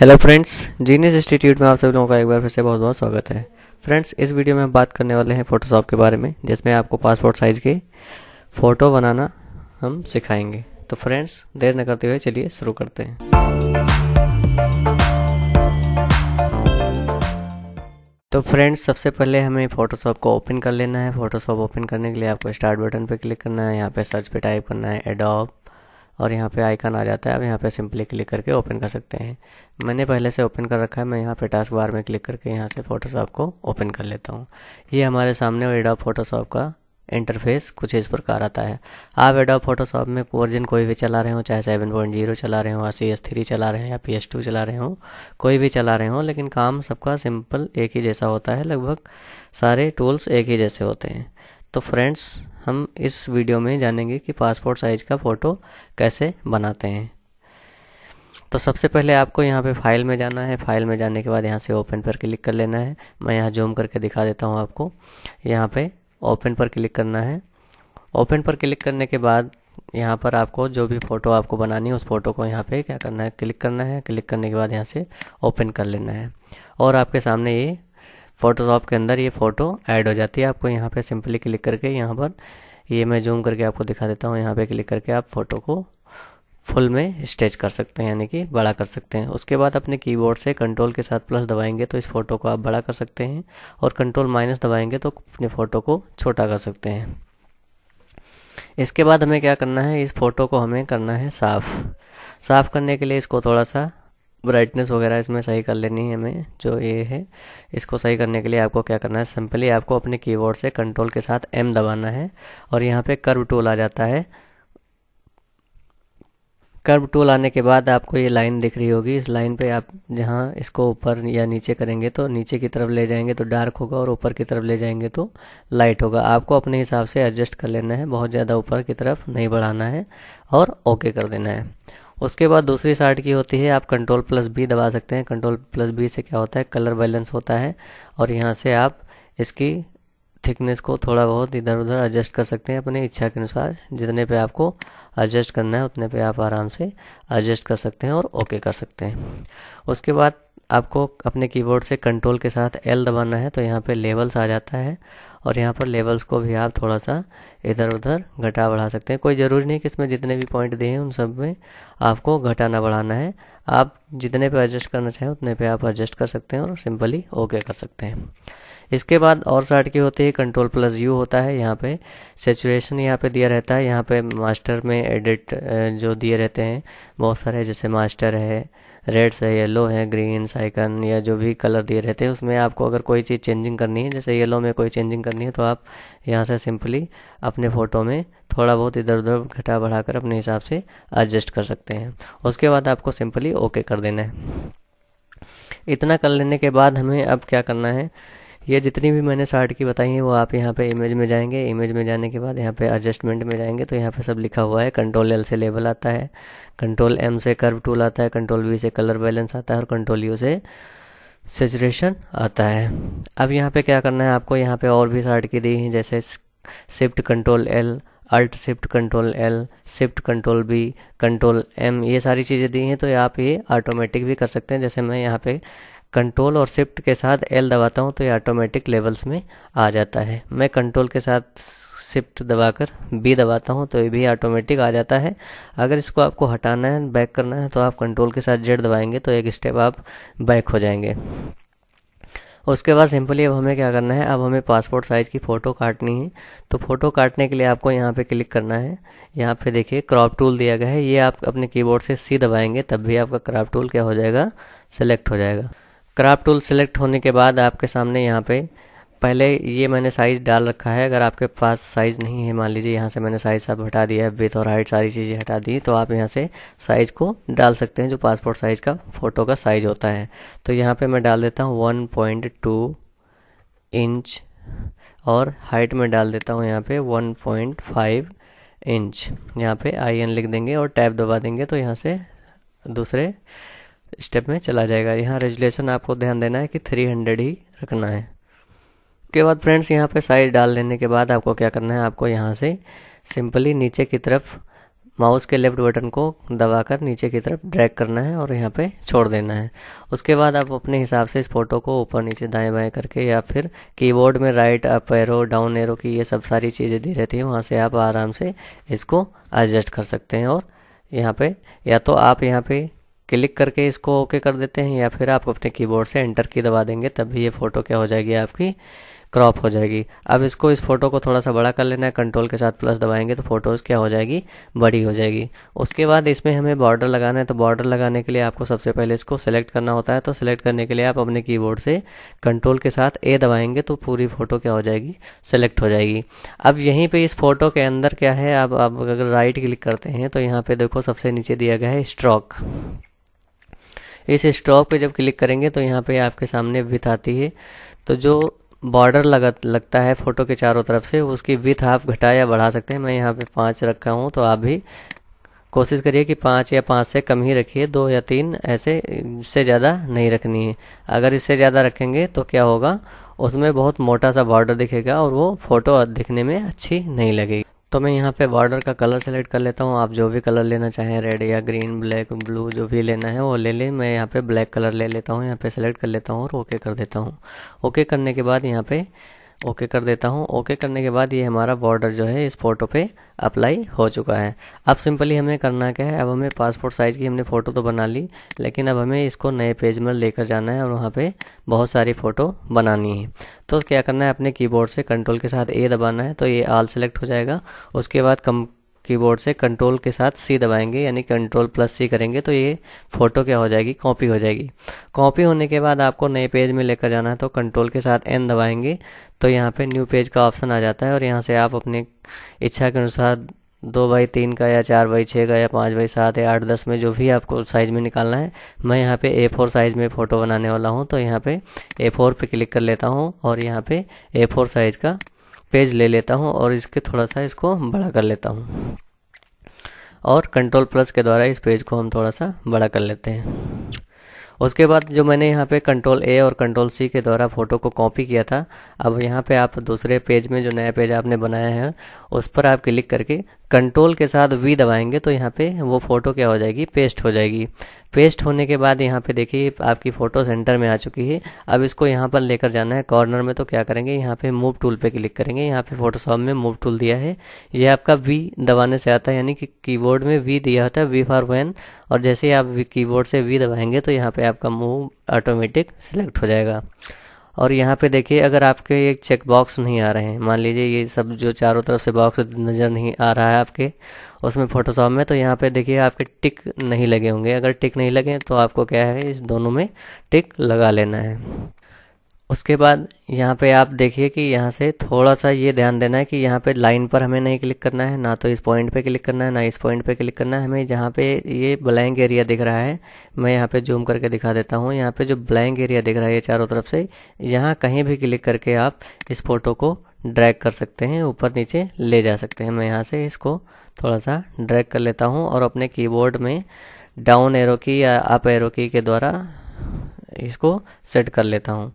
hello friends genius institute में आप सभी लोगों का एक बार फिर से बहुत बहुत स्वागत है फ्रेंड्स इस वीडियो में हम बात करने वाले हैं फ़ोटोशॉप के बारे में जिसमें आपको पासपोर्ट साइज़ के फ़ोटो बनाना हम सिखाएंगे तो फ्रेंड्स देर न करते हुए चलिए शुरू करते हैं तो फ्रेंड्स सबसे पहले हमें फ़ोटोशॉप को ओपन कर लेना है फ़ोटोशॉप ओपन करने के लिए आपको स्टार्ट बटन पर क्लिक करना है यहाँ पर सर्च पर टाइप करना है एडॉप और यहाँ पे आइकन आ जाता है आप यहाँ पे सिंपली क्लिक करके ओपन कर सकते हैं मैंने पहले से ओपन कर रखा है मैं यहाँ पे टास्क बार में क्लिक करके यहाँ से फोटोशॉप को ओपन कर लेता हूँ ये हमारे सामने एडोब फोटोशॉप का इंटरफेस कुछ इस प्रकार आता है आप एडोब फोटोशॉप में वर्जन कोई भी चला रहे हो चाहे सेवन पॉइंट जीरो चला रहे हो या सी एस थ्री चला रहे हैं या पी एस टू चला रहे हो कोई भी चला रहे हो लेकिन काम सबका सिंपल एक ही जैसा होता है लगभग सारे टूल्स एक ही जैसे होते हैं तो फ्रेंड्स हम इस वीडियो में जानेंगे कि पासपोर्ट साइज़ का फ़ोटो कैसे बनाते हैं तो सबसे पहले आपको यहाँ पे फाइल में जाना है फाइल में जाने के बाद यहाँ से ओपन पर क्लिक कर लेना है मैं यहाँ जूम करके दिखा देता हूँ आपको यहाँ पे ओपन पर क्लिक करना है ओपन पर क्लिक करने के बाद यहाँ पर आपको जो भी फ़ोटो आपको बनानी है उस फ़ोटो को यहाँ पे क्या करना है क्लिक करना है क्लिक करने के बाद यहाँ से ओपन कर लेना है और आपके सामने ये फ़ोटोशॉप के अंदर ये फ़ोटो ऐड हो जाती है आपको यहाँ पे सिंपली क्लिक करके यहाँ पर ये मैं जूम करके आपको दिखा देता हूँ यहाँ पे क्लिक करके आप फ़ोटो को फुल में स्टेच कर सकते हैं यानी कि बड़ा कर सकते हैं उसके बाद अपने कीबोर्ड से कंट्रोल के साथ प्लस दबाएंगे तो इस फ़ोटो को आप बड़ा कर सकते हैं और कंट्रोल माइनस दबाएंगे तो अपने फ़ोटो को छोटा कर सकते हैं इसके बाद हमें क्या करना है इस फ़ोटो को हमें करना है साफ़ साफ़ करने के लिए इसको थोड़ा सा ब्राइटनेस वगैरह इसमें सही कर लेनी है हमें जो ये है इसको सही करने के लिए आपको क्या करना है सिंपली आपको अपने कीबोर्ड से कंट्रोल के साथ एम दबाना है और यहाँ पे कर्व टूल आ जाता है कर्व टूल आने के बाद आपको ये लाइन दिख रही होगी इस लाइन पे आप जहाँ इसको ऊपर या नीचे करेंगे तो नीचे की तरफ ले जाएंगे तो डार्क होगा और ऊपर की तरफ ले जाएंगे तो लाइट होगा आपको अपने हिसाब से एडजस्ट कर लेना है बहुत ज़्यादा ऊपर की तरफ नहीं बढ़ाना है और ओके कर देना है उसके बाद दूसरी शार्ट की होती है आप कंट्रोल प्लस बी दबा सकते हैं कंट्रोल प्लस बी से क्या होता है कलर बैलेंस होता है और यहाँ से आप इसकी थिकनेस को थोड़ा बहुत इधर उधर एडजस्ट कर सकते हैं अपनी इच्छा के अनुसार जितने पे आपको एडजस्ट करना है उतने पे आप आराम से एडजस्ट कर सकते हैं और ओके कर सकते हैं उसके बाद आपको अपने कीबोर्ड से कंट्रोल के साथ एल दबाना है तो यहाँ पे लेवल्स आ जाता है और यहाँ पर लेवल्स को भी आप थोड़ा सा इधर उधर घटा बढ़ा सकते हैं कोई ज़रूरी नहीं कि इसमें जितने भी पॉइंट दिए हैं उन सब में आपको घटाना बढ़ाना है आप जितने पे एडजस्ट करना चाहें उतने पे आप एडजस्ट कर सकते हैं और सिंपली ओके कर सकते हैं इसके बाद और साइड की होती है कंट्रोल प्लस यू होता है यहाँ पे सेचुएशन यहाँ पे दिया रहता है यहाँ पे मास्टर में एडिट जो दिए रहते हैं बहुत सारे जैसे मास्टर है रेड्स है येलो है ग्रीन साइकन या जो भी कलर दिए रहते हैं उसमें आपको अगर कोई चीज़ चेंजिंग करनी है जैसे येलो में कोई चेंजिंग करनी है तो आप यहाँ से सिंपली अपने फ़ोटो में थोड़ा बहुत इधर उधर घटा बढ़ा कर अपने हिसाब से एडजस्ट कर सकते हैं उसके बाद आपको सिंपली ओके कर देना है इतना कर लेने के बाद हमें अब क्या करना है ये जितनी भी मैंने शार्ट की बताई है वो आप यहाँ पे इमेज में जाएंगे इमेज में जाने के बाद यहाँ पे एडजस्टमेंट में जाएंगे तो यहाँ पे सब लिखा हुआ है कंट्रोल एल से लेवल आता है कंट्रोल एम से कर्व टूल आता है कंट्रोल वी से कलर बैलेंस आता है और कंट्रोल यू से सेचुरेशन आता है अब यहाँ पे क्या करना है आपको यहाँ पे और भी शार्ट की दी है जैसे shift control L alt shift control L shift control B control M ये सारी चीज़ें दी हैं तो आप ये ऑटोमेटिक भी कर सकते हैं जैसे मैं यहाँ पे कंट्रोल और शिफ्ट के साथ एल दबाता हूँ तो ये ऑटोमेटिक लेवल्स में आ जाता है मैं कंट्रोल के साथ शिफ्ट दबाकर बी दबाता हूँ तो ये भी ऑटोमेटिक आ जाता है अगर इसको आपको हटाना है बैक करना है तो आप कंट्रोल के साथ जेड दबाएंगे तो एक स्टेप आप बैक हो जाएंगे उसके बाद सिंपली अब हमें क्या करना है अब हमें पासपोर्ट साइज़ की फ़ोटो काटनी है तो फ़ोटो काटने के लिए आपको यहाँ पे क्लिक करना है यहाँ पे देखिए क्रॉप टूल दिया गया है ये आप अपने कीबोर्ड से सी दबाएंगे तब भी आपका क्रॉप टूल क्या हो जाएगा सेलेक्ट हो जाएगा क्राफ्ट टूल सेलेक्ट होने के बाद आपके सामने यहाँ पे पहले ये मैंने साइज़ डाल रखा है अगर आपके पास साइज़ नहीं है मान लीजिए यहाँ से मैंने साइज़ सब हटा दिया है विथ और हाइट सारी चीज़ें हटा दी तो आप यहाँ से साइज़ को डाल सकते हैं जो पासपोर्ट साइज़ का फ़ोटो का साइज़ होता है तो यहाँ पे मैं डाल देता हूँ वन पॉइंट टू इंच और हाइट में डाल देता हूँ यहाँ पर वन इंच यहाँ पर आई एन लिख देंगे और टैप दबा देंगे तो यहाँ से दूसरे स्टेप में चला जाएगा यहाँ रेजुलेशन आपको ध्यान देना है कि 300 ही रखना है उसके बाद फ्रेंड्स यहाँ पे साइज डाल लेने के बाद आपको क्या करना है आपको यहाँ से सिंपली नीचे की तरफ माउस के लेफ्ट बटन को दबाकर नीचे की तरफ ड्रैग करना है और यहाँ पे छोड़ देना है उसके बाद आप अपने हिसाब से इस फोटो को ऊपर नीचे दाएं बाएं करके या फिर कीबोर्ड में right up arrow down arrow key ये सब सारी चीज़ें दी रहती हैं वहाँ से आप आराम से इसको एडजस्ट कर सकते हैं और यहाँ पे या तो आप यहाँ पे क्लिक करके इसको ओके कर देते हैं या फिर आप अपने कीबोर्ड से एंटर की दबा देंगे तब भी ये फ़ोटो क्या हो जाएगी आपकी क्रॉप हो जाएगी अब इसको इस फोटो को थोड़ा सा बड़ा कर लेना है कंट्रोल के साथ प्लस दबाएंगे तो फोटोज़ क्या हो जाएगी बड़ी हो जाएगी उसके बाद इसमें हमें बॉर्डर लगाना है तो बॉर्डर लगाने के लिए आपको सबसे पहले इसको सेलेक्ट करना होता है तो सेलेक्ट करने के लिए आप अपने कीबोर्ड से कंट्रोल के साथ ए दबाएंगे तो पूरी फ़ोटो क्या हो जाएगी सेलेक्ट हो जाएगी अब यहीं पर इस फोटो के अंदर क्या है अब आप अगर राइट क्लिक करते हैं तो यहाँ पर देखो सबसे नीचे दिया गया है स्ट्रॉक इस स्टॉक पे जब क्लिक करेंगे तो यहाँ पे आपके सामने विथ आती है तो जो बॉर्डर लगा लगता है फ़ोटो के चारों तरफ से उसकी विथ आप घटा या बढ़ा सकते हैं मैं यहाँ पे पाँच रखा हूँ तो आप भी कोशिश करिए कि पाँच या पाँच से कम ही रखिए दो या तीन ऐसे इससे ज़्यादा नहीं रखनी है अगर इससे ज़्यादा रखेंगे तो क्या होगा उसमें बहुत मोटा सा बॉर्डर दिखेगा और वो फ़ोटो दिखने में अच्छी नहीं लगेगी तो मैं यहाँ पे बॉर्डर का कलर सेलेक्ट कर लेता हूँ आप जो भी कलर लेना चाहें रेड या ग्रीन ब्लैक ब्लू जो भी लेना है वो ले लें मैं यहाँ पे ब्लैक कलर ले लेता हूँ यहाँ पे सेलेक्ट कर लेता हूँ और ओके कर देता हूँ ओके करने के बाद यहाँ पे ओके कर देता हूँ ओके करने के बाद ये हमारा बॉर्डर जो है इस फ़ोटो पे अप्लाई हो चुका है अब सिंपली हमें करना क्या है अब हमें पासपोर्ट साइज़ की हमने फ़ोटो तो बना ली लेकिन अब हमें इसको नए पेज में लेकर जाना है और वहाँ पे बहुत सारी फ़ोटो बनानी है तो क्या करना है अपने कीबोर्ड से कंट्रोल के साथ ए दबाना है तो ये आल सेलेक्ट हो जाएगा उसके बाद कम कीबोर्ड से कंट्रोल के साथ सी दबाएंगे यानी कंट्रोल प्लस सी करेंगे तो ये फ़ोटो क्या हो जाएगी कॉपी हो जाएगी कॉपी होने के बाद आपको नए पेज में लेकर जाना है तो कंट्रोल के साथ एन दबाएंगे तो यहाँ पे न्यू पेज का ऑप्शन आ जाता है और यहाँ से आप अपने इच्छा के अनुसार दो बाई तीन का या चार बाई छः का या पाँच बाई सात या आठ दस में जो भी आपको साइज़ में निकालना है मैं यहाँ पे ए फोर साइज़ में फ़ोटो बनाने वाला हूँ तो यहाँ पे ए फोर पे क्लिक कर लेता हूँ और यहाँ पे ए फोर साइज़ का पेज ले लेता हूँ और इसके थोड़ा सा इसको बड़ा कर लेता हूँ और कंट्रोल प्लस के द्वारा इस पेज को हम थोड़ा सा बड़ा कर लेते हैं उसके बाद जो मैंने यहाँ पे कंट्रोल ए और कंट्रोल सी के द्वारा फ़ोटो को कॉपी किया था अब यहाँ पे आप दूसरे पेज में जो नया पेज आपने बनाया है उस पर आप क्लिक करके कंट्रोल के साथ वी दबाएंगे तो यहाँ पे वो फ़ोटो क्या हो जाएगी पेस्ट हो जाएगी पेस्ट होने के बाद यहाँ पे देखिए आपकी फ़ोटो सेंटर में आ चुकी है अब इसको यहाँ पर लेकर जाना है कॉर्नर में तो क्या करेंगे यहाँ पे मूव टूल पे क्लिक करेंगे यहाँ पे फोटोशॉप में मूव टूल दिया है ये आपका वी दबाने से आता है यानी कि कीबोर्ड में वी दिया होता है वी फॉर वैन और जैसे ही आप कीबोर्ड से वी दबाएंगे तो यहाँ पर आपका मूव ऑटोमेटिक सेलेक्ट हो जाएगा और यहाँ पे देखिए अगर आपके ये चेक बॉक्स नहीं आ रहे हैं मान लीजिए ये सब जो चारों तरफ से बॉक्स नज़र नहीं आ रहा है आपके उसमें फोटोशॉप में तो यहाँ पे देखिए आपके टिक नहीं लगे होंगे अगर टिक नहीं लगे तो आपको क्या है इस दोनों में टिक लगा लेना है उसके बाद यहाँ पे आप देखिए कि यहाँ से थोड़ा सा ये ध्यान देना है कि यहाँ पे लाइन पर हमें नहीं क्लिक करना है ना तो इस पॉइंट पे क्लिक करना है ना इस पॉइंट पे क्लिक करना है हमें जहाँ पे ये ब्लैंक एरिया दिख रहा है मैं यहाँ पे जूम करके दिखा देता हूँ यहाँ पे जो ब्लैंक एरिया दिख रहा है ये चारों तरफ से यहाँ कहीं भी क्लिक करके आप इस फोटो को ड्रैग कर सकते हैं ऊपर नीचे ले जा सकते हैं मैं यहाँ से इसको थोड़ा सा ड्रैग कर लेता हूँ और अपने कीबोर्ड में डाउन एरो की या अप एरो की के द्वारा इसको सेट कर लेता हूँ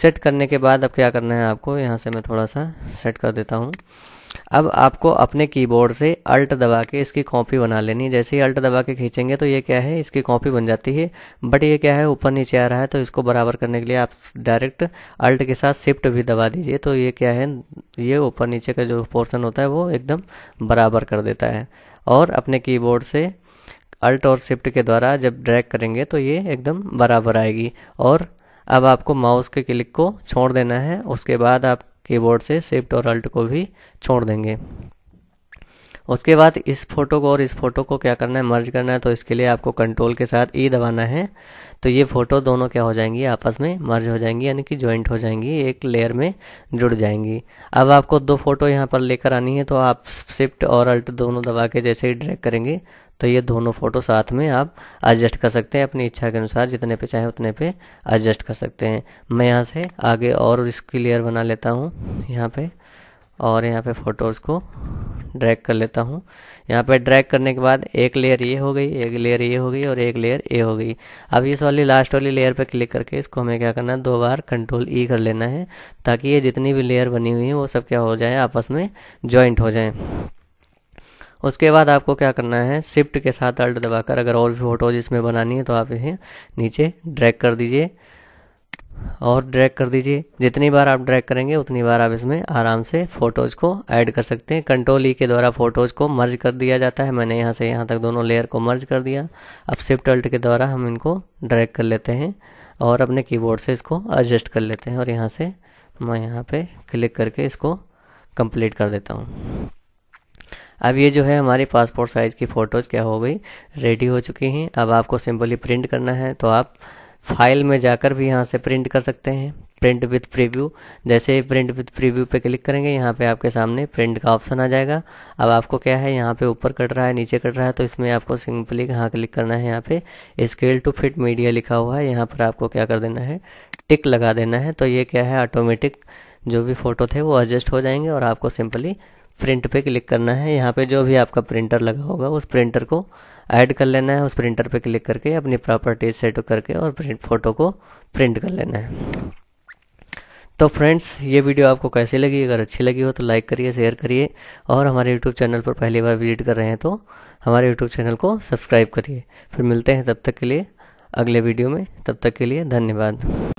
सेट करने के बाद अब क्या करना है आपको यहाँ से मैं थोड़ा सा सेट कर देता हूँ अब आपको अपने कीबोर्ड से अल्ट दबा के इसकी कॉपी बना लेनी है जैसे ही अल्ट दबा के खींचेंगे तो ये क्या है इसकी कॉपी बन जाती है बट ये क्या है ऊपर नीचे आ रहा है तो इसको बराबर करने के लिए आप डायरेक्ट अल्ट के साथ शिफ्ट भी दबा दीजिए तो ये क्या है ये ऊपर नीचे का जो पोर्सन होता है वो एकदम बराबर कर देता है और अपने कीबोर्ड से अल्ट और शिफ्ट के द्वारा जब ड्रैग करेंगे तो ये एकदम बराबर आएगी और अब आपको माउस के क्लिक को छोड़ देना है उसके बाद आप कीबोर्ड से शिफ्ट और अल्ट को भी छोड़ देंगे उसके बाद इस फोटो को और इस फोटो को क्या करना है मर्ज करना है तो इसके लिए आपको कंट्रोल के साथ ई e दबाना है तो ये फ़ोटो दोनों क्या हो जाएंगी आपस में मर्ज हो जाएंगी यानी कि ज्वाइंट हो जाएंगी एक लेयर में जुड़ जाएंगी अब आपको दो फोटो यहाँ पर लेकर आनी है तो आप शिफ्ट और अल्ट दोनों दबा के जैसे ही ड्रैग करेंगे तो ये दोनों फ़ोटो साथ में आप एडजस्ट कर सकते हैं अपनी इच्छा के अनुसार जितने पे चाहे उतने पे एडजस्ट कर सकते हैं मैं यहाँ से आगे और इसकी लेयर बना लेता हूँ यहाँ पे और यहाँ पे फ़ोटोज़ को ड्रैग कर लेता हूँ यहाँ पे ड्रैग करने के बाद एक लेयर ये हो गई एक लेयर ये हो गई और एक लेयर ए हो गई अब इस वाली लास्ट वाली लेयर पे क्लिक करके इसको हमें क्या करना है दो बार कंट्रोल ई e कर लेना है ताकि ये जितनी भी लेयर बनी हुई है वो सब क्या हो जाए आपस में जॉइंट हो जाए उसके बाद आपको क्या करना है शिफ्ट के साथ अल्ट दबाकर अगर और भी फोटोज इसमें बनानी है तो आप इसे नीचे ड्रैग कर दीजिए और ड्रैग कर दीजिए जितनी बार आप ड्रैग करेंगे उतनी बार आप इसमें आराम से फ़ोटोज़ को ऐड कर सकते हैं कंट्रोल ई e के द्वारा फ़ोटोज़ को मर्ज कर दिया जाता है मैंने यहाँ से यहाँ तक दोनों लेयर को मर्ज कर दिया अब शिफ्ट अल्ट के द्वारा हम इनको ड्रैग कर लेते हैं और अपने कीबोर्ड से इसको एडजस्ट कर लेते हैं और यहाँ से मैं यहाँ पे क्लिक करके इसको कंप्लीट कर देता हूँ अब ये जो है हमारे पासपोर्ट साइज़ की फ़ोटोज़ क्या हो गई रेडी हो चुकी हैं अब आपको सिंपली प्रिंट करना है तो आप फाइल में जाकर भी यहाँ से प्रिंट कर सकते हैं प्रिंट विथ प्रीव्यू जैसे प्रिंट विथ प्रीव्यू पे क्लिक करेंगे यहाँ पे आपके सामने प्रिंट का ऑप्शन आ जाएगा अब आपको क्या है यहाँ पे ऊपर कट रहा है नीचे कट रहा है तो इसमें आपको सिंपली कहाँ क्लिक करना है यहाँ पे स्केल टू फिट मीडिया लिखा हुआ है यहाँ पर आपको क्या कर देना है टिक लगा देना है तो ये क्या है ऑटोमेटिक जो भी फ़ोटो थे वो एडजस्ट हो जाएंगे और आपको सिंपली प्रिंट पे क्लिक करना है यहाँ पे जो भी आपका प्रिंटर लगा होगा उस प्रिंटर को ऐड कर लेना है उस प्रिंटर पे क्लिक करके अपनी प्रॉपर्टीज सेट करके और प्रिंट फोटो को प्रिंट कर लेना है तो फ्रेंड्स ये वीडियो आपको कैसी लगी अगर अच्छी लगी हो तो लाइक करिए शेयर करिए और हमारे यूट्यूब चैनल पर पहली बार विजिट कर रहे हैं तो हमारे यूट्यूब चैनल को सब्सक्राइब करिए फिर मिलते हैं तब तक के लिए अगले वीडियो में तब तक के लिए धन्यवाद